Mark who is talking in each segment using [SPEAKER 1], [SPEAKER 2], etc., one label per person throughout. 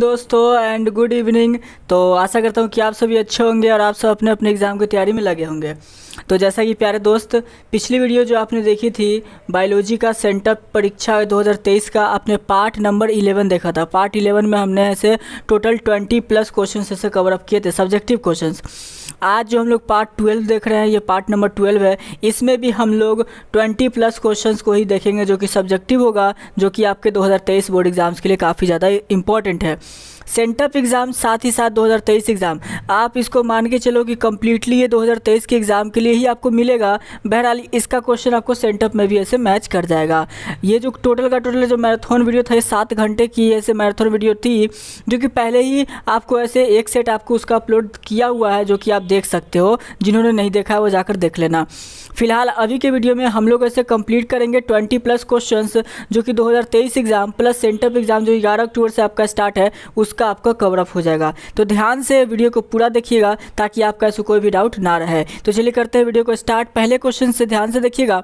[SPEAKER 1] दोस्तों and good evening तो आशा करता हूँ कि आप सभी अच्छे होंगे और आप सब अपने अपने एग्ज़ाम की तैयारी में लगे होंगे तो जैसा कि प्यारे दोस्त पिछली वीडियो जो आपने देखी थी बायोलॉजी का सेंटअप परीक्षा 2023 का आपने पार्ट नंबर 11 देखा था पार्ट 11 में हमने ऐसे टोटल 20 प्लस क्वेश्चन ऐसे कवरअप किए थे सब्जेक्टिव क्वेश्चन आज जो हम लोग पार्ट ट्वेल्व देख रहे हैं ये पार्ट नंबर ट्वेल्व है इसमें भी हम लोग ट्वेंटी प्लस क्वेश्चंस को ही देखेंगे जो कि सब्जेक्टिव होगा जो कि आपके 2023 बोर्ड एग्ज़ाम्स के लिए काफ़ी ज़्यादा इंपॉर्टेंट है सेंटअप एग्ज़ाम साथ ही साथ 2023 एग्ज़ाम आप इसको मान के चलो कि कम्प्लीटली ये 2023 के एग्ज़ाम के लिए ही आपको मिलेगा बहरहाल इसका क्वेश्चन आपको सेंटअप में भी ऐसे मैच कर जाएगा ये जो टोटल का टोटल जो मैराथन वीडियो था ये सात घंटे की ऐसे मैराथन वीडियो थी जो कि पहले ही आपको ऐसे एक सेट आपको उसका अपलोड किया हुआ है जो कि आप देख सकते हो जिन्होंने नहीं देखा है वो जाकर देख लेना फिलहाल अभी के वीडियो में हम लोग ऐसे कंप्लीट करेंगे 20 प्लस क्वेश्चंस जो कि 2023 एग्ज़ाम प्लस सेंटअप एग्ज़ाम जो 11 अक्टूबर से आपका स्टार्ट है उस उसका आपका कवरअप हो जाएगा तो ध्यान से वीडियो को पूरा देखिएगा ताकि आपका ऐसा कोई भी डाउट ना रहे तो चलिए करते हैं वीडियो को स्टार्ट पहले क्वेश्चन से ध्यान से देखिएगा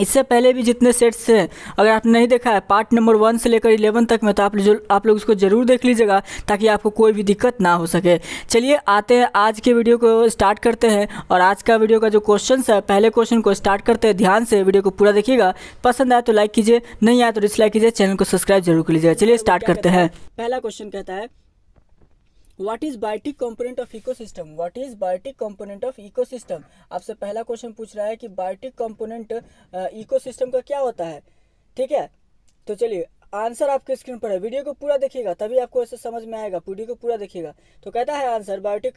[SPEAKER 1] इससे पहले भी जितने सेट्स हैं अगर आपने नहीं देखा है पार्ट नंबर वन से लेकर इलेवन तक में तो आप जो आप लोग उसको ज़रूर देख लीजिएगा ताकि आपको कोई भी दिक्कत ना हो सके चलिए आते हैं आज के वीडियो को स्टार्ट करते हैं और आज का वीडियो का जो क्वेश्चन है पहले क्वेश्चन को स्टार्ट करते हैं ध्यान से वीडियो को पूरा देखिएगा पसंद आए तो लाइक कीजिए नहीं आए तो डिसलाइक कीजिए चैनल को सब्सक्राइब जरूर कर लीजिएगा चलिए स्टार्ट करते हैं पहला क्वेश्चन कहता है what is biotic component of ecosystem what is biotic component of ecosystem आपसे पहला क्वेश्चन पूछ रहा है कि बायोटिक कंपोनेंट इकोसिस्टम का क्या होता है ठीक है तो चलिए आंसर आपके स्क्रीन पर है वीडियो को पूरा देखिएगा तभी आपको ऐसे समझ में आएगा वीडियो को पूरा देखिएगा तो कहता है answer biotic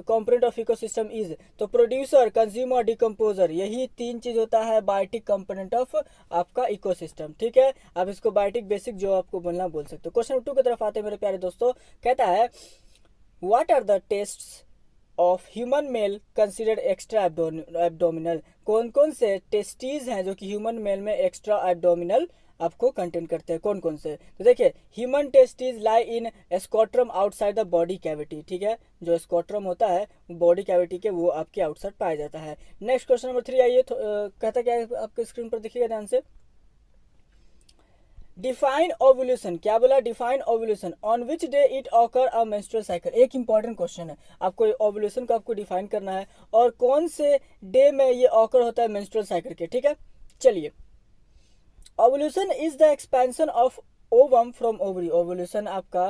[SPEAKER 1] component of ecosystem is तो प्रोड्यूसर कंज्यूमर डिकम्पोजर यही तीन चीज होता है बायोटिक कंपोनेंट ऑफ आपका इकोसिस्टम ठीक है आप इसको बायोटिक बेसिक जो आपको बोलना बोल सकते हो क्वेश्चन टू की तरफ आते हैं मेरे प्यारे दोस्तों कहता है what are the test of human male considered extra abdominal कौन कौन से टेस्टीज हैं जो कि ह्यूमन मेल में एक्स्ट्रा एबडोमिनल आपको कंटेन करते हैं कौन कौन से तो देखिए human testes lie in scrotum outside the body cavity ठीक है जो स्कॉट्रम होता है बॉडी कैविटी के वो आपके आउटसाइड पाया जाता है नेक्स्ट क्वेश्चन नंबर थ्री आइए कहता क्या आपके स्क्रीन पर देखिएगा ध्यान से डिफाइन ओवल्यूशन क्या बोला define ovulation on which day it occur a menstrual cycle एक इंपॉर्टेंट क्वेश्चन है आपको ओवल्यूशन को आपको डिफाइन करना है और कौन से डे में ये ऑकर होता है मेंस्ट्रुअल साइकिल के ठीक है चलिए ovulation is the expansion of ovum from ovary ovulation आपका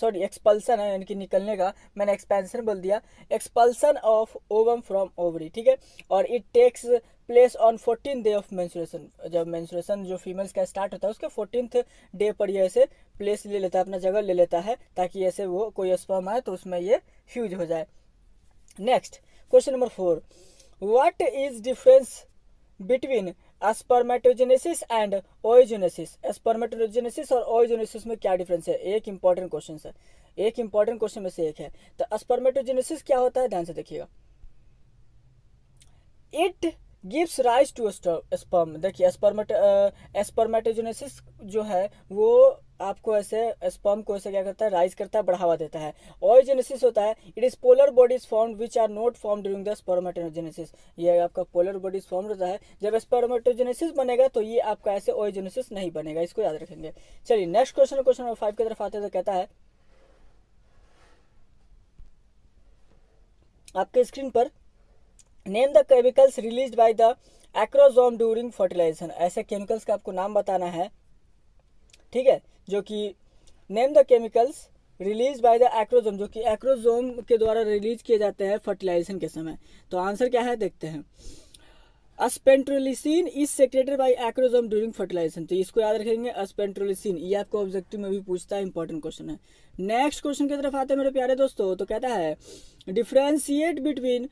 [SPEAKER 1] सॉरी एक्सपल्सन है यानी कि निकलने का मैंने एक्सपेंशन बोल दिया expulsion of ovum from ovary ठीक है और it takes place on fourteen day of menstruation जब मेंसुरेशन जो फीमेल्स का स्टार्ट होता है उसके फोर्टीनथ डे पर यह ऐसे प्लेस ले लेता है अपना जगह ले लेता है ताकि ऐसे वो कोई स्पर्म आए तो उसमें ये फ्यूज हो जाए next question number four what is difference between spermatogenesis and oogenesis spermatogenesis और ओयोजेनेसिस में क्या डिफरेंस है एक इंपॉर्टेंट क्वेश्चन है एक इंपॉर्टेंट क्वेश्चन में से एक है तो अस्पर्मेटोजेनेसिस क्या होता है ध्यान से देखिएगा it gives rise to sperm देखिए स्पर्मेट एस्पर्मेटोजेनेसिस जो है वो आपको ऐसे स्पर्म को ऐसे क्या करता है राइज करता है बढ़ावा देता है ऑयजेनेसिस होता है it is polar bodies form which are not form during the spermatogenesis ये आपका पोलर बॉडीज फॉर्म रहता है जब स्पर्मेटोजेनेसिस बनेगा तो ये आपका ऐसे ऑयजेनेसिस नहीं बनेगा इसको याद रखेंगे चलिए next question question number five की तरफ आते तो कहता है आपके स्क्रीन पर name the chemicals release by the acrosome during fertilization ऐसे केमिकल्स का आपको नाम बताना है ठीक है जो कि name the chemicals release by the acrosome जो कि एक्रोजोम के द्वारा रिलीज किए जाते हैं फर्टिलाइजेशन के समय तो आंसर क्या है देखते हैं अस्पेंट्रोलिसिन is secreted by acrosome during fertilization तो इसको याद रखेंगे अस्पेंट्रोलिसिन ये आपको ऑब्जेक्टिव में भी पूछता है इंपॉर्टेंट क्वेश्चन है नेक्स्ट क्वेश्चन की तरफ आते हैं मेरे प्यारे दोस्तों तो कहता है डिफ्रेंशिएट बिटवीन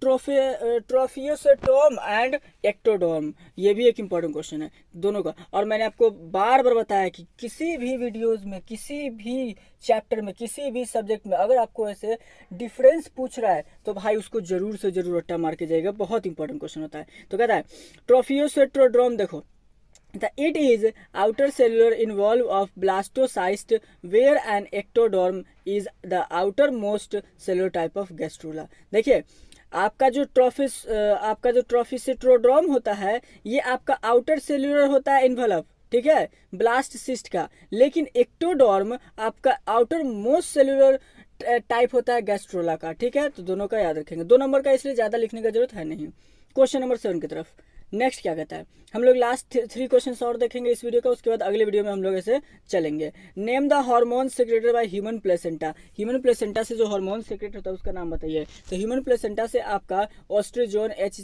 [SPEAKER 1] ट्रोफे ट्रोफियोसेटोम एंड एक्टोडोम ये भी एक इम्पॉर्टेंट क्वेश्चन है दोनों का और मैंने आपको बार बार बताया कि किसी भी वीडियोस में किसी भी चैप्टर में किसी भी सब्जेक्ट में अगर आपको ऐसे डिफरेंस पूछ रहा है तो भाई उसको जरूर से जरूर अट्टा मार के जाएगा बहुत इंपॉर्टेंट क्वेश्चन होता है तो कहता है ट्रोफियोसेट्रोड्रोम देखो The, it is outer cellular involve of blastocyst where an ectoderm is the outermost cellular type of gastrula. dekhiye आपका जो ट्रॉफिस आपका जो ट्रॉफिसिट्रोड्रोम होता है ये आपका आउटर सेल्यूलर होता है इन्वलप ठीक है ब्लास्ट सिस्ट का लेकिन एक्टोडॉर्म आपका आउटर मोस्ट सेल्यूलर टाइप होता है गैस्ट्रोला का ठीक है तो दोनों का याद रखेंगे दो नंबर का इसलिए ज्यादा लिखने का जरूरत है नहीं क्वेश्चन नंबर सेवन की तरफ नेक्स्ट क्या कहता है हम लोग लास्ट थ्री क्वेश्चन और देखेंगे इस वीडियो का उसके बाद अगले वीडियो में हम लोग ऐसे चलेंगे name the hormone secreted by human placenta human placenta से जो हार्मोन सिक्रेट होता है उसका नाम बताइए तो ह्यूमन प्लेसेंटा से आपका ऑस्ट्रोजोन एच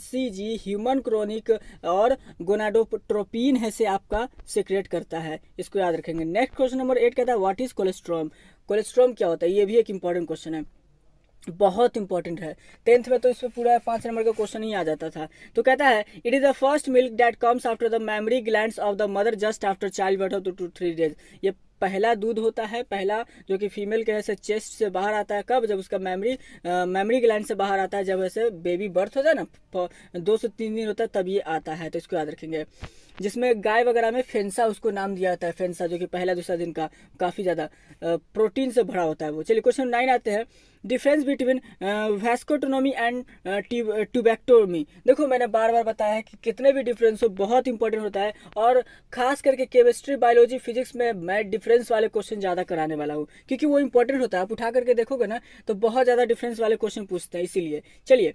[SPEAKER 1] ह्यूमन क्रोनिक और गोनाडोट्रोपिन है से आपका सिक्रेट करता है इसको याद रखेंगे नेक्स्ट क्वेश्चन नंबर एट कहता है वाट इज कोलेस्ट्रॉम कोलेस्ट्रॉम क्या होता है ये भी एक इंपॉर्टेंट क्वेश्चन है बहुत इंपॉर्टेंट है टेंथ में तो इसमें पूरा पांच नंबर का क्वेश्चन ही आ जाता था तो कहता है it is the first milk that comes after the mammary gland of the mother just after child birth of two two three days ये पहला दूध होता है पहला जो कि फीमेल के ऐसे चेस्ट से बाहर आता है कब जब उसका मेमोरी मेमोरी ग्लैंड से बाहर आता है जब ऐसे बेबी बर्थ होता है ना दो से तीन दिन होता है तब ये आता है तो इसको याद रखेंगे जिसमें गाय वगैरह में फेंसा उसको नाम दिया जाता है फेंसा जो कि पहला दूसरा दिन का काफ़ी ज़्यादा प्रोटीन से भरा होता है वो चलिए क्वेश्चन नाइन आते हैं difference between vasectomy and tubectomy देखो मैंने बार बार बताया है कि कितने भी डिफरेंस हो बहुत इंपॉर्टेंट होता है और खास करके केमिस्ट्री बायोलॉजी फिजिक्स में मैथ डिफरेंस डिफरेंस वाले क्वेश्चन ज्यादा कराने वाला हूँ क्योंकि वो इंपॉर्टेंट होता है आप उठा करके देखोगे ना तो बहुत ज्यादा डिफरेंस वाले क्वेश्चन पूछते हैं इसीलिए चलिए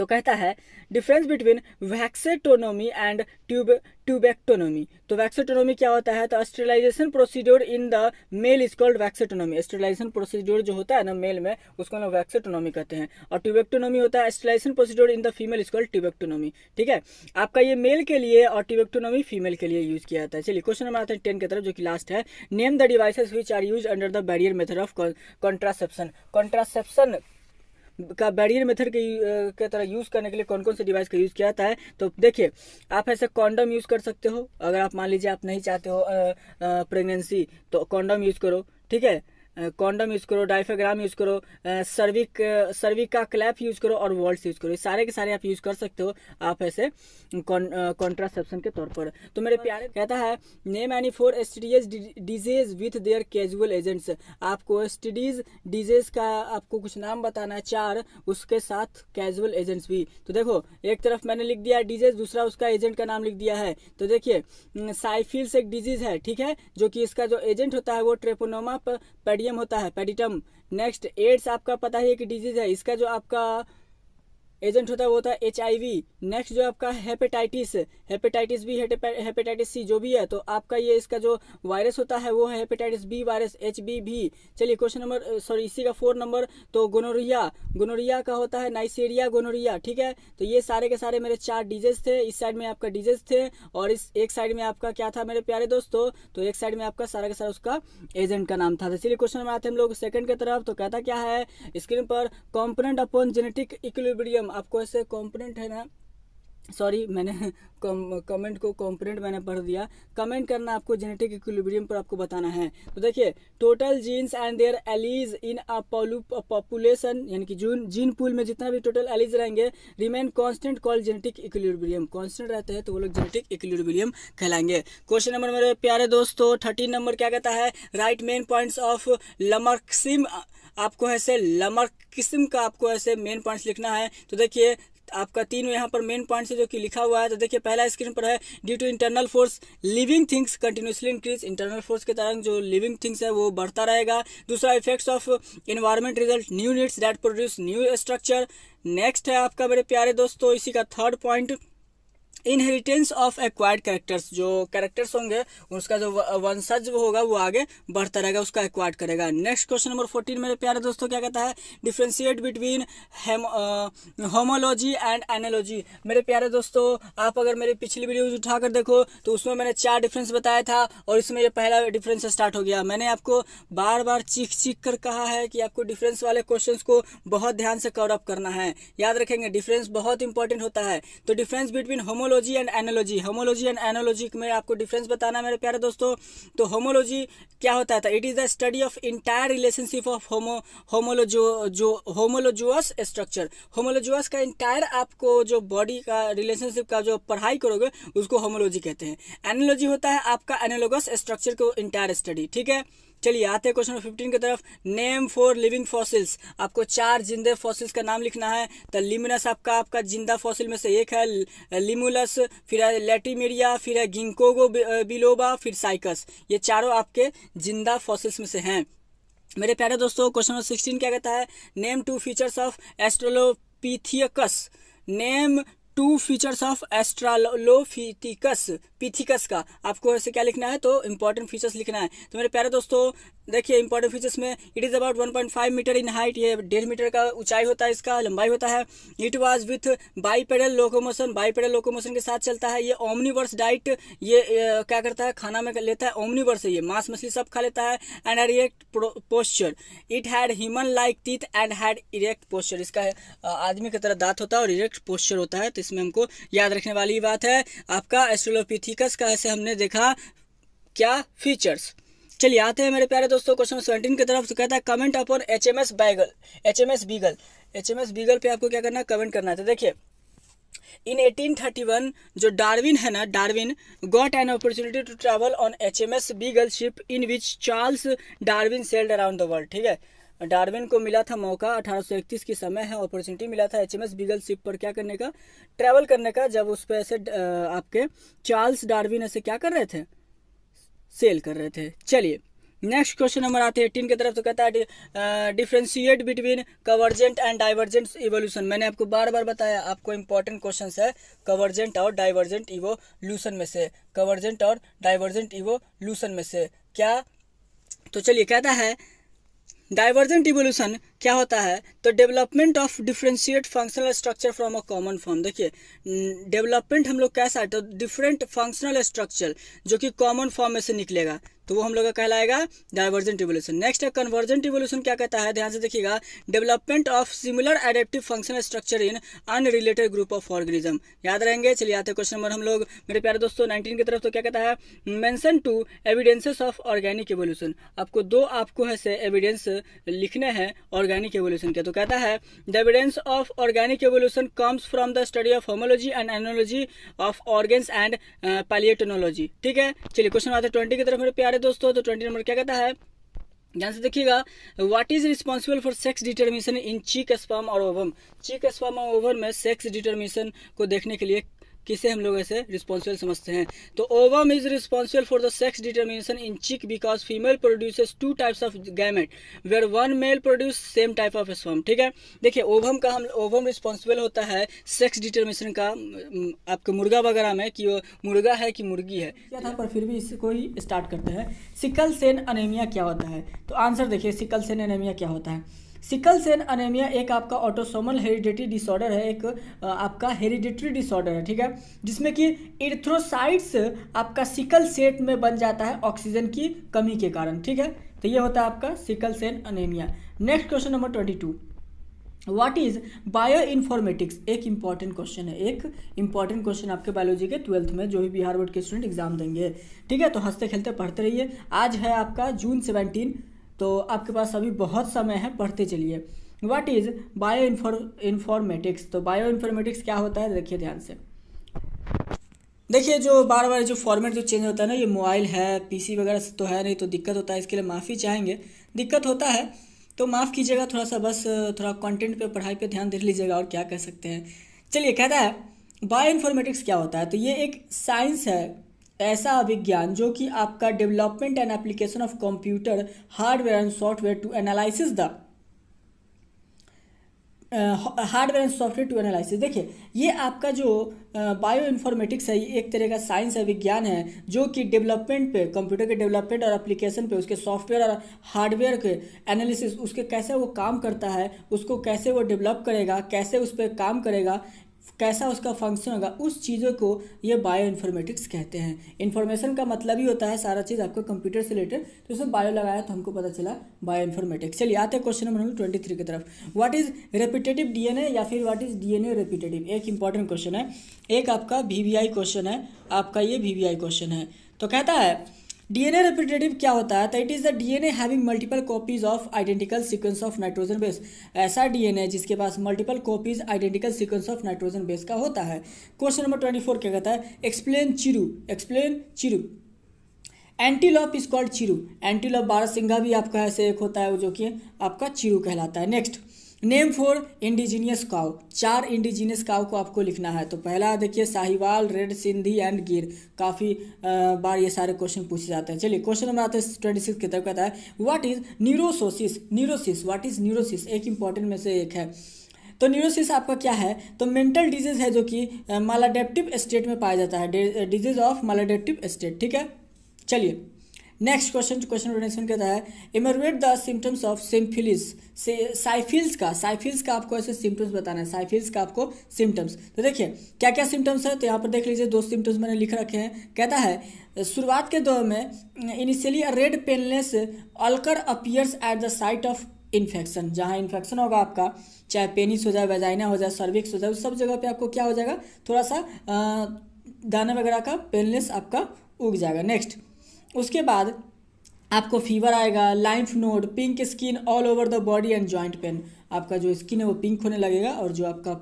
[SPEAKER 1] तो कहता है difference between vasectomy and tube tubectomy तो वैक्सेटोनोमी क्या होता है तो sterilization procedure in the male is called vasectomy sterilization procedure जो होता है ना मेल में उसको हम वैक्सेटोनोमी कहते हैं और ट्यूबेक्टोनोमी होता है sterilization procedure in the female is called tubectomy ठीक है आपका ये मेल के लिए और ट्यूबेक्टोनोमी फीमेल के लिए यूज किया जाता है चलिए क्वेश्चन नंबर आते हैं टेन की तरफ जो कि लास्ट है name the devices which are use under the barrier method of contraception contraception का बैरियर मेथड के के तरह यूज़ करने के लिए कौन कौन से डिवाइस का यूज़ किया जाता है तो देखिए आप ऐसे कॉन्डम यूज़ कर सकते हो अगर आप मान लीजिए आप नहीं चाहते हो प्रेगनेंसी तो कॉन्डम यूज़ करो ठीक है कॉन्डम यूज़ करो डाइफाग्राम यूज़ करो सर्विक सर्विक का क्लैप यूज़ करो और वॉल्स यूज़ करो सारे के सारे आप यूज़ कर सकते हो आप ऐसे कॉन्ट्रासेप्शन के तौर पर तो मेरे प्यारे कहता है name any four S disease with their causal agents आपको एस डिजीज का आपको कुछ नाम बताना है चार उसके साथ कैजुअल एजेंट्स भी तो देखो एक तरफ मैंने लिख दिया डिजीज दूसरा उसका एजेंट का नाम लिख दिया है तो देखिए साइफिल्स एक डिजीज है ठीक है जो कि इसका जो एजेंट होता है वो ट्रेपोनोमा पेडियम पेडिटम होता है पेडिटम नेक्स्ट एड्स आपका पता है एक डिजीज है इसका जो आपका एजेंट होता है वो था एच नेक्स्ट जो आपका hepatitis hepatitis B hepatitis C जो भी है तो आपका ये इसका जो वायरस होता है वो है hepatitis B virus H B भी चलिए क्वेश्चन नंबर सॉरी इसी का फोर नंबर तो गोनोरिया गोनोरिया का होता है नाइसेरिया गोनोरिया ठीक है तो ये सारे के सारे मेरे चार डिजेज थे इस साइड में आपका डिजेज थे और इस एक साइड में आपका क्या था मेरे प्यारे दोस्तों तो एक साइड में आपका सारा का सारा उसका एजेंट का नाम था तो चलिए इसीलिए क्वेश्चन नंबर आते हम लोग सेकंड की तरफ तो कहता क्या है स्क्रीन पर कॉम्पोनेंट अपॉन जेनेटिक इक्विलिब्रियम आपको ऐसे कॉम्पोनेंट है ना सॉरी मैंने कमेंट को कॉम्पोनेंट मैंने पढ़ दिया कमेंट करना आपको जेनेटिक इक्विलिब्रियम पर आपको बताना है तो देखिए total genes and their alleles in a population यानी कि जून जीन पूल में जितना भी टोटल एलिज रहेंगे remain constant call genetic equilibrium constant रहते हैं तो वो लोग जेनेटिक इक्विलिब्रियम कहलाएंगे क्वेश्चन नंबर मेरे प्यारे दोस्तों थर्टीन नंबर क्या कहता है write main point of Lamarckism आपको ऐसे लमर किस्म का आपको ऐसे मेन पॉइंट्स लिखना है तो देखिए आपका तीन यहाँ पर मेन पॉइंट्स है जो कि लिखा हुआ है तो देखिए पहला स्क्रीन पर है due to internal force living things continuously increase internal force के कारण जो लिविंग थिंग्स है वो बढ़ता रहेगा दूसरा effects of environment result new needs that produce new structure next है आपका मेरे प्यारे दोस्तों इसी का third point inheritance of acquired characters जो कैरेक्टर्स होंगे उसका जो वंशज होगा वो आगे बढ़ता रहेगा उसका एक्वायर्ड करेगा नेक्स्ट क्वेश्चन नंबर फोर्टीन मेरे प्यारे दोस्तों क्या कहता है differentiate between homology and analogy मेरे प्यारे दोस्तों आप अगर मेरी पिछली वीडियोज उठाकर देखो तो उसमें मैंने चार डिफरेंस बताया था और इसमें यह पहला डिफरेंस स्टार्ट हो गया मैंने आपको बार बार चीख चीख कर कहा है कि आपको डिफरेंस वाले क्वेश्चन को बहुत ध्यान से कवर अप करना है याद रखेंगे डिफरेंस बहुत इंपॉर्टेंट होता है तो difference between homo homology and analogy homology and analogy में आपको डिफरेंस बताना है मेरे प्यारे दोस्तों तो होमोलॉजी क्या होता है it is the study of entire relationship of homo homologous जो होमोलोजुअस स्ट्रक्चर होमोलोजुअस का इंटायर आपको जो बॉडी का रिलेशनशिप का जो पढ़ाई करोगे उसको होमोलॉजी कहते हैं एनोलॉजी होता है आपका एनोलोगस स्ट्रक्चर को इंटायर स्टडी ठीक है चलिए आते हैं क्वेश्चन फिफ्टीन की तरफ नेम फॉर लिविंग फॉसिल्स आपको चार जिंदे फॉसिल्स का नाम लिखना है तो लिमिनस आपका आपका जिंदा फॉसिल में से एक है लिमुलस फिर है लेटीमेरिया फिर है गिंकोगो बिलोबा फिर साइकस ये चारों आपके जिंदा फॉसिल्स में से हैं मेरे प्यारे दोस्तों क्वेश्चन नंबर सिक्सटीन क्या कहता है name two features of Australopithecus name two features of Australopithecus पिथिकस का आपको ऐसे क्या लिखना है तो इंपॉर्टेंट फीचर्स लिखना है तो मेरे प्यारे दोस्तों देखिए इंपॉर्टेंट फीचर्स में it is about 1.5 metre in height ये डेढ़ मीटर का ऊंचाई होता है इसका लंबाई होता है it was with bipedal locomotion bipedal locomotion के साथ चलता है ये ओमनीवर्स डाइट ये, ये क्या करता है खाना में लेता है ओमनीवर्स है ये मांस मछली सब खा लेता है and erect posture it had human like teeth and had erect posture इसका आदमी की तरह दांत होता है और इरेक्ट पोस्चर होता है तो इसमें हमको याद रखने वाली बात है आपका एस्ट्रोलोपिथिकस का ऐसे हमने देखा क्या फीचर्स चलिए आते हैं मेरे प्यारे दोस्तों क्वेश्चन सेवेंटीन की तरफ तो कहता है comment upon H M S Beagle H M S Beagle H M S Beagle पे आपको क्या करना है कमेंट करना था तो देखिए इन 1831 जो डार्विन है ना Darwin got an opportunity to travel on H M S Beagle ship in which Charles Darwin sailed around the world ठीक है डार्विन को मिला था मौका 1831 की समय है अपॉर्चुनिटी मिला था H M S Beagle ship पर क्या करने का ट्रैवल करने का जब उस पर ऐसे आपके चार्ल्स डार्विन ऐसे क्या कर रहे थे सेल कर रहे थे चलिए नेक्स्ट क्वेश्चन नंबर आते हैं 18 की तरफ तो कहता है differentiate between convergent and divergent evolution मैंने आपको बार बार बताया आपको इंपॉर्टेंट क्वेश्चन है कवर्जेंट और डाइवर्जेंट इवोल्यूशन में से कवर्जेंट और डाइवर्जेंट इवोल्यूशन में से क्या तो चलिए कहता है डाइवर्जेंट इवोल्यूशन क्या होता है तो development of differentiate functional structure from a common form देखिए डेवलपमेंट हम लोग कैसा है तो डिफरेंट फंक्शनल स्ट्रक्चर जो कि कॉमन फॉर्म में से निकलेगा तो वो हम लोग का कहलाएगा डाइवर्जेंट रिवोल्यूशन नेक्स्ट है कन्वर्जेंट रिवोल्यूशन क्या कहता है ध्यान से देखिएगा development of similar adaptive function structure in unrelated group of organism याद रहेंगे चलिए आते क्वेश्चन नंबर हम लोग मेरे प्यारे दोस्तों नाइनटीन की तरफ तो क्या कहता है mention two evidences of organic evolution आपको दो आपको है से एविडेंस लिखने हैं ऑर्गेनिक एवोल्यूशन के तो कहता है the evidence of organic evolution comes from the study of homology and analogy of organs and palaeontology ठीक है चलिए क्वेश्चन आते ट्वेंटी की तरफ मेरे प्यारे है दोस्तों तो ट्वेंटी नंबर क्या कहता है ध्यान से देखिएगा what is responsible for sex determination in chick sperm और ओवम चीक स्पर्म और ओवम में सेक्स डिटर्मिनेशन को देखने के लिए किसे हम लोग ऐसे रिस्पॉन्सिबल समझते हैं तो ovum is responsible for the sex determination in chick because female produces two types of gamete where one male produce same type of sperm ठीक है देखिए ओवम का हम ओवम रिस्पॉन्सिबल होता है सेक्स डिटर्मिनेशन का आपके मुर्गा वगैरह में कि वो मुर्गा है कि मुर्गी है क्या था पर फिर भी इसको ही स्टार्ट करते हैं सिकल सेन अनेमिया क्या होता है तो आंसर देखिए सिकल सेन अनेमिया क्या होता है सिकल सेल अनेमिया एक आपका ऑटोसोमल हेरिडिटी डिसऑर्डर है एक आपका हेरिडिटरी डिसऑर्डर है ठीक है जिसमें कि इर्थ्रोसाइट्स आपका सिकल सेट में बन जाता है ऑक्सीजन की कमी के कारण ठीक है तो ये होता है आपका sickle cell anaemia next question number twenty two what is bio informatics एक इंपॉर्टेंट क्वेश्चन है एक इंपॉर्टेंट क्वेश्चन आपके बायोलॉजी के ट्वेल्थ में जो भी बिहार बोर्ड के स्टूडेंट एग्जाम देंगे ठीक है तो हंसते खेलते पढ़ते रहिए आज है आपका जून सेवनटीन तो आपके पास अभी बहुत समय है पढ़ते चलिए व्हाट इज़ बायो इन्फॉर्मेटिक्स तो बायो इन्फॉर्मेटिक्स क्या होता है देखिए ध्यान से देखिए जो बार बार जो फॉर्मेट जो चेंज होता है ना ये मोबाइल है पीसी वगैरह तो है नहीं तो दिक्कत होता है इसके लिए माफ़ी चाहेंगे दिक्कत होता है तो माफ़ कीजिएगा थोड़ा सा बस थोड़ा कंटेंट पे पढ़ाई पे ध्यान दे लीजिएगा और क्या कह सकते हैं चलिए कहता है बायो इन्फॉर्मेटिक्स क्या होता है तो ये एक साइंस है ऐसा अभिज्ञान जो कि आपका development and application of computer hardware and software to analysis the hardware and software to analysis देखिए ये आपका जो बायो इन्फॉर्मेटिक्स है ये एक तरह का साइंस है विज्ञान है जो कि डेवलपमेंट पे कंप्यूटर के डेवलपमेंट और एप्लीकेशन पे उसके सॉफ्टवेयर और हार्डवेयर के एनालिसिस उसके कैसे वो काम करता है उसको कैसे वो डेवलप करेगा कैसे उस पर काम करेगा कैसा उसका फंक्शन होगा उस चीज़ों को ये बायो इन्फॉर्मेटिक्स कहते हैं इन्फॉर्मेशन का मतलब ही होता है सारा चीज़ आपको कंप्यूटर से रिलेटेड तो उसमें बायो लगाया तो हमको पता चला बायो इन्फॉर्मेटिक्स चलिए आते हैं क्वेश्चन नंबर ट्वेंटी थ्री की तरफ व्हाट इज रेपिटेटिव डीएनए या फिर व्हाट इज डी रेपिटेटिव एक इंपॉर्टेंट क्वेश्चन है एक आपका वी क्वेश्चन है आपका ये वी क्वेश्चन है तो कहता है डीएनए रिप्रेजेंटेटिव क्या होता है तो it is the DNA having multiple copies of identical sequence of nitrogen base ऐसा डीएनए जिसके पास multiple copies identical sequence of nitrogen base का होता है क्वेश्चन नंबर ट्वेंटी फोर क्या कहता है explain chiru explain chiru antelope is called chiru antelope बारह सिंगा भी आपका ऐसे एक होता है जो कि आपका चिरू कहलाता है next name four indigenous cow चार इंडिजीनियस काउ को आपको लिखना है तो पहला देखिए साहिवाल रेड सिंधी एंड गिर काफ़ी बार ये सारे क्वेश्चन पूछे जाते हैं चलिए क्वेश्चन नंबर आते हैं ट्वेंटी सिक्स की तरफ कहता है व्हाट इज न्यूरोसोसिस न्यूरोसिस व्हाट इज न्यूरोसिस एक इंपॉर्टेंट में से एक है तो न्यूरोसिस आपका क्या है तो मेंटल डिजीज है जो कि मालाडेप्टिव स्टेट में पाया जाता है डिजीज ऑफ मालाडेप्टिव स्टेट ठीक है चलिए नेक्स्ट क्वेश्चन क्वेश्चन नेक्स्ट कहता है enumerate the symptoms of syphilis से साइफिल्स का साइफिल्स का आपको ऐसे सिम्टम्स बताना है साइफिल्स का आपको सिम्टम्स तो देखिए क्या क्या सिम्टम्स है तो यहाँ पर देख लीजिए दो सिम्टम्स मैंने लिख रखे हैं कहता है शुरुआत के दौर में initially red painless ulcer appears at the site of infection जहाँ इन्फेक्शन होगा आपका चाहे पेनिस हो जाए वेजाइना हो जाए सर्विक्स हो जाए उस सब जगह पे आपको क्या हो जाएगा थोड़ा सा दाना वगैरह का पेनलेस आपका उग जाएगा नेक्स्ट उसके बाद आपको फीवर आएगा lymph node pink skin all over the body and joint pain आपका जो स्किन है वो पिंक होने लगेगा और जो आपका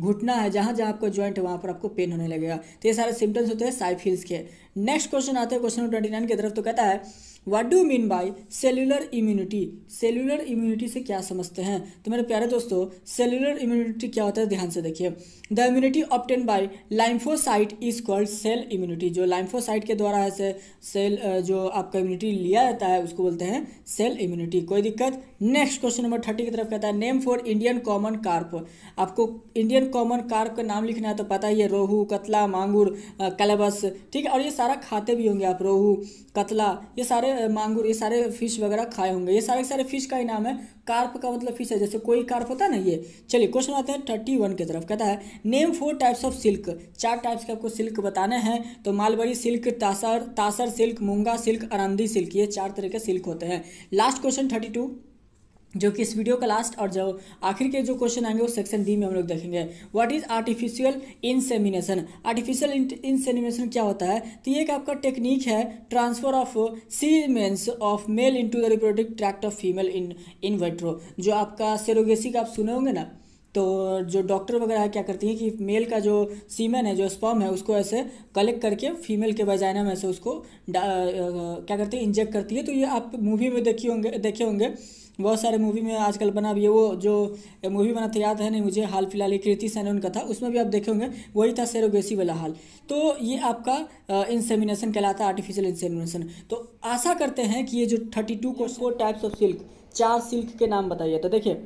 [SPEAKER 1] घुटना है जहाँ जहाँ आपका जॉइंट है वहाँ पर आपको पेन होने लगेगा तो ये सारे सिम्टम्स होते हैं साइफिल्स के नेक्स्ट क्वेश्चन आते हैं क्वेश्चन नंबर ट्वेंटी नाइन की तरफ तो कहता है what do mean by cellular immunity cellular immunity से क्या समझते हैं तो मेरे प्यारे दोस्तों सेलुलर इम्यूनिटी क्या होता है ध्यान से देखिए the immunity obtain by lymphocyte is called cell immunity जो लाइम्फोसाइट के द्वारा ऐसे सेल जो आपका इम्यूनिटी लिया जाता है उसको बोलते हैं सेल इम्यूनिटी कोई दिक्कत नेक्स्ट क्वेश्चन नंबर थर्टी की तरफ कहता है name four Indian common carp आपको इंडियन कॉमन कार्प का नाम लिखना है तो पता ही है रोहू कतला मांगुर कलबस ठीक है और ये सारा खाते भी होंगे आप रोहू कतला ये सारे मांगुर ये सारे फिश वगैरह खाए होंगे ये सारे सारे फिश का ही नाम है कार्प का मतलब फिश है जैसे कोई कार्प होता है ना ये चलिए क्वेश्चन आते हैं थर्टी वन की तरफ कहता है name four types of silk चार टाइप्स के आपको सिल्क बताने हैं तो mulberry silk tasar tasar silk मूंगा सिल्क अरंदी सिल्क ये चार तरह के सिल्क होते हैं लास्ट क्वेश्चन थर्टी टू जो कि इस वीडियो का लास्ट और जो आखिर के जो क्वेश्चन आएंगे वो सेक्शन डी में हम लोग देखेंगे what is artificial insemination artificial insemination क्या होता है तो ये एक आपका टेक्निक है transfer of semens of male into the reproductive tract of female in in vitro जो आपका सेरोगेसी का आप सुने होंगे ना तो जो डॉक्टर वगैरह क्या करती हैं कि मेल का जो सीमेन है जो स्पर्म है उसको ऐसे कलेक्ट करके फीमेल के वजाइना में से उसको क्या करती है इंजेक्ट करती है तो ये आप मूवी में देखे होंगे देखे होंगे बहुत सारे मूवी में आजकल बना भी है वो जो मूवी बना था याद है नहीं मुझे हाल फिलहाल ये कृति सैन का था उसमें भी आप देखे होंगे वही था सेरोगेसी वाला हाल तो ये आपका इंसेमिनेशन कहलाता है आर्टिफिशियल इंसेमिनेशन तो आशा करते हैं कि ये जो थर्टी टू को फोर टाइप्स ऑफ सिल्क चार सिल्क के नाम बताइए तो देखिए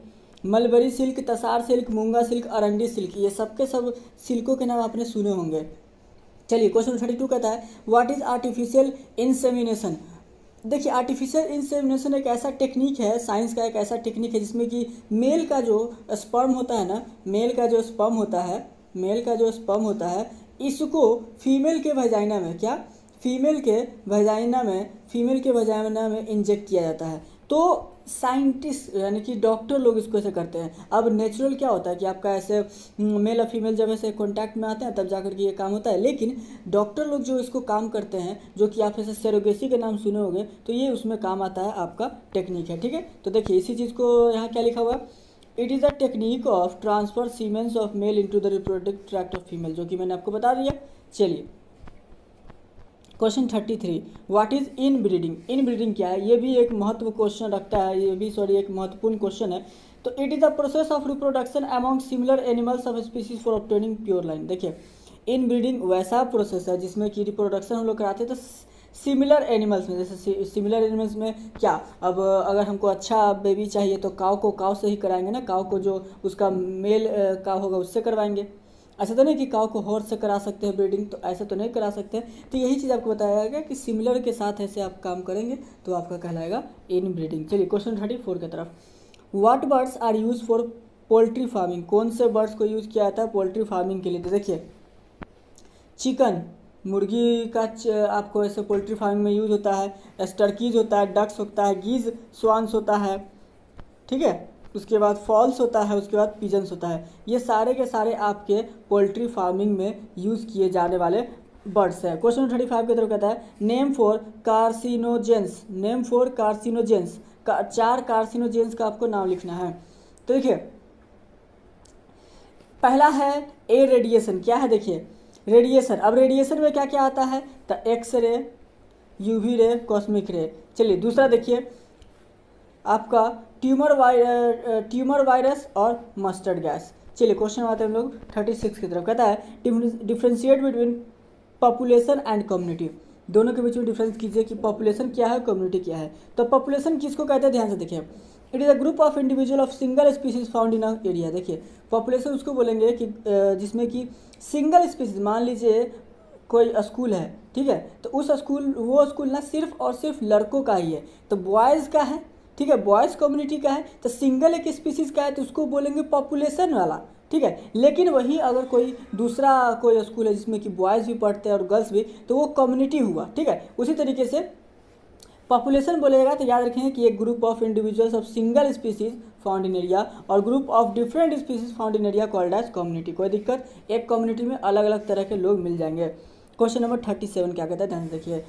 [SPEAKER 1] मलबरी सिल्क तसार सिल्क मूंगा सिल्क अरंडी सिल्क ये सब के सब सिल्कों के नाम आपने सुने होंगे चलिए क्वेश्चन थर्टी टू कहता है व्हाट इज़ आर्टिफिशियल इंसेमिनेशन देखिए आर्टिफिशियल इंसेमिनेशन एक ऐसा टेक्निक है साइंस का एक ऐसा टेक्निक है जिसमें कि मेल का जो स्पर्म होता है ना मेल का जो स्पर्म होता है मेल का जो स्पर्म होता है इसको फीमेल के वजाइना में क्या फीमेल के वजाइना में फीमेल के वजाइना में इंजेक्ट किया जाता है तो साइंटिस्ट यानी कि डॉक्टर लोग इसको ऐसे करते हैं अब नेचुरल क्या होता है कि आपका ऐसे हम्म, मेल और फीमेल जब ऐसे कॉन्टैक्ट में आते हैं तब जाकर के ये काम होता है लेकिन डॉक्टर लोग जो इसको काम करते हैं जो कि आप ऐसे सेरोगेसी के नाम सुने होंगे तो ये उसमें काम आता है आपका टेक्निक है ठीक है तो देखिए इसी चीज़ को यहाँ क्या लिखा हुआ है it is a technique of transfer semens of male into the reproduct tract of female जो कि मैंने आपको बता दिया चलिए question thirty three what is inbreeding inbreeding क्या है ये भी एक महत्व क्वेश्चन रखता है ये भी सॉरी एक महत्वपूर्ण क्वेश्चन है तो it is the process of reproduction among similar animals of species for obtaining pure line देखिए इन ब्रीडिंग वैसा प्रोसेस है जिसमें कि रिप्रोडक्शन हम लोग कराते हैं तो सिमिलर एनिमल्स में जैसे सिमिलर एनिमल्स में क्या अब अगर हमको अच्छा बेबी चाहिए तो काव को काव से ही कराएंगे ना काव को जो उसका मेल काव होगा उससे करवाएंगे ऐसा तो नहीं कि काव को हॉर्स से करा सकते हैं ब्रीडिंग तो ऐसा तो नहीं करा सकते तो यही चीज़ आपको बताया गया कि सिमिलर के साथ ऐसे आप काम करेंगे तो आपका कहलाएगा इन ब्रीडिंग चलिए क्वेश्चन थर्टी फोर की तरफ what birds are use for poultry farming कौन से बर्ड्स को यूज़ किया जाता है पोल्ट्री फार्मिंग के लिए तो देखिए चिकन मुर्गी का आपको ऐसे पोल्ट्री फार्मिंग में यूज़ होता है स्टर्कीज होता है डक्स होता है गीज स्वांस होता है ठीक है उसके बाद फॉल्स होता है उसके बाद पिजन्स होता है ये सारे के सारे आपके पोल्ट्री फार्मिंग में यूज़ किए जाने वाले बर्ड्स है क्वेश्चन थर्टी फाइव की तरफ कहता है name for carcinogens name for carcinogens का चार कार्सिनोजेंस का आपको नाम लिखना है तो देखिए पहला है ए रेडिएशन क्या है देखिए रेडिएशन अब रेडिएशन में क्या क्या आता है तो X ray UV ray cosmic रे चलिए दूसरा देखिए आपका ट्यूमर वायर ट्यूमर वायरस और मस्टर्ड गैस चलिए क्वेश्चन आते हैं हम लोग थर्टी सिक्स की तरफ कहता है differentiate between population and community दोनों के बीच में डिफरेंस कीजिए कि पॉपुलेशन क्या है कम्युनिटी क्या है तो पॉपुलेशन किसको कहते हैं ध्यान से देखिए it is a group of individual of single species found in a area देखिए पॉपुलेशन उसको बोलेंगे कि जिसमें कि सिंगल स्पीसीज मान लीजिए कोई स्कूल है ठीक है तो उस स्कूल वो स्कूल ना सिर्फ और सिर्फ लड़कों का ही है तो बॉयज़ का है ठीक है बॉयज़ कम्युनिटी का है तो सिंगल एक स्पीसीज़ का है तो उसको बोलेंगे पॉपुलेशन वाला ठीक है लेकिन वही अगर कोई दूसरा कोई स्कूल है जिसमें कि बॉयज़ भी पढ़ते हैं और गर्ल्स भी तो वो कम्युनिटी हुआ ठीक है उसी तरीके से पॉपुलेशन बोलेगा तो याद रखेंगे कि एक group of individuals of single species found in area और group of different species found in area called as community कोई दिक्कत एक कम्युनिटी में अलग अलग तरह के लोग मिल जाएंगे क्वेश्चन नंबर थर्टी सेवन क्या कहता है ध्यान देखिए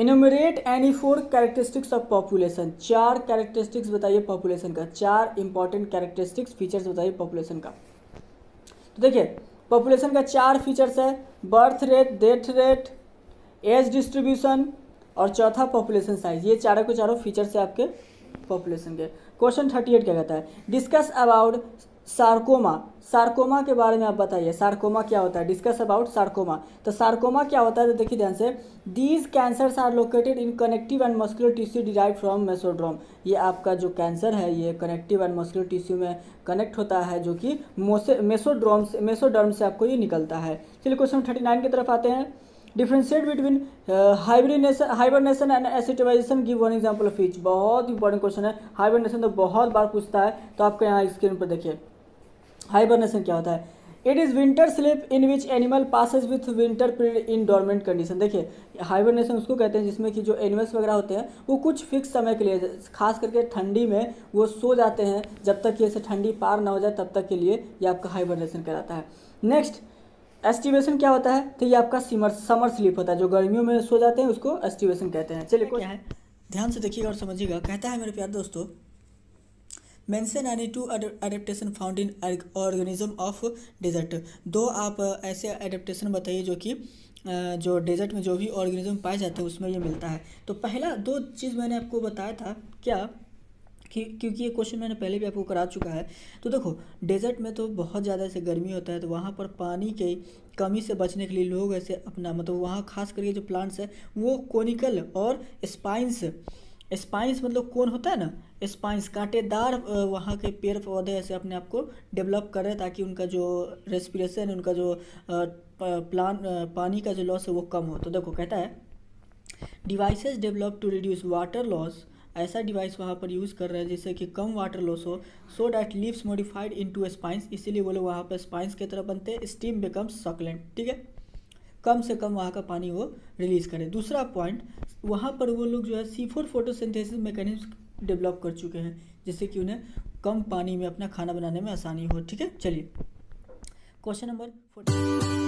[SPEAKER 1] enumerate any four characteristics of population चार कैरेक्टरिस्टिक्स बताइए पॉपुलेशन का चार इंपॉर्टेंट कैरेक्टरिस्टिक्स फीचर्स बताइए पॉपुलेशन का तो देखिए पॉपुलेशन का चार फीचर्स है birth rate death rate age distribution और चौथा पॉपुलेशन साइज ये चारों के चारों फीचर्स है आपके पॉपुलेशन के क्वेश्चन थर्टी एट क्या कहता है डिस्कस अबाउट सार्कोमा सार्कोमा के बारे में आप बताइए सार्कोमा क्या होता है डिस्कस अबाउट सार्कोमा तो सार्कोमा क्या होता है तो देखिए ध्यान से these cancers are located in connective and muscular tissue derive from mesoderm ये आपका जो कैंसर है ये कनेक्टिव एंड मस्कुलर टिश्यू में कनेक्ट होता है जो कि मेसोड्रोम से मेसोड्रम से आपको ये निकलता है चलिए क्वेश्चन थर्टी नाइन की तरफ आते हैं differentiate between hibernation hibernation and aestivation give one example of each बहुत इंपॉर्टेंट क्वेश्चन है हाइबरनेशन तो बहुत बार पूछता है तो आपके यहाँ स्क्रीन पर देखिए हाइबरनेशन क्या होता है it is winter sleep in which animal passes with winter period in dormant condition देखिए हाइबरनेशन उसको कहते हैं जिसमें कि जो एनिमल्स वगैरह होते हैं वो कुछ फिक्स समय के लिए खास करके ठंडी में वो सो जाते हैं जब तक कि ऐसे ठंडी पार ना हो जाए तब तक के लिए ये आपका हाइबरनेशन कराता है नेक्स्ट एस्टिवेशन क्या होता है तो ये आपका सिमर समर स्लीप होता है जो गर्मियों में सो जाते हैं उसको एस्टिवेशन कहते हैं चलिए क्या है ध्यान से देखिएगा और समझिएगा कहता है मेरे प्यार दोस्तों mention any two adaptation found in organism of desert दो आप ऐसे अडेप्टेशन बताइए जो कि जो डेजर्ट में जो भी ऑर्गेनिज्म पाए जाते हैं उसमें ये मिलता है तो पहला दो चीज़ मैंने आपको बताया था क्या कि क्योंकि ये क्वेश्चन मैंने पहले भी आपको करा चुका है तो देखो डेजर्ट में तो बहुत ज़्यादा ऐसे गर्मी होता है तो वहाँ पर पानी के कमी से बचने के लिए लोग ऐसे अपना मतलब वहाँ खास करके जो प्लांट्स है वो कोनिकल और स्पाइंस स्पाइंस मतलब कौन होता है ना स्पाइंस कांटेदार वहाँ के पेड़ पौधे ऐसे अपने आप को डेवलप करें ताकि उनका जो रेस्पिरेशन उनका जो प्लान पानी का जो लॉस है वो कम हो तो देखो कहता है devices develop to reduce water loss ऐसा डिवाइस वहाँ पर यूज़ कर रहे हैं जिससे कि कम वाटर लॉस हो so that leaves modified into spines इसीलिए वो लोग वहाँ पर स्पाइंस की तरह बनते हैं स्टीम बिकम्स सकलेंट ठीक है कम से कम वहाँ का पानी वो रिलीज़ करें दूसरा पॉइंट वहाँ पर वो लोग जो है C four photosynthesis mechanism develop कर चुके हैं जिससे कि उन्हें कम पानी में अपना खाना बनाने में आसानी हो ठीक है चलिए क्वेश्चन नंबर फोर्टी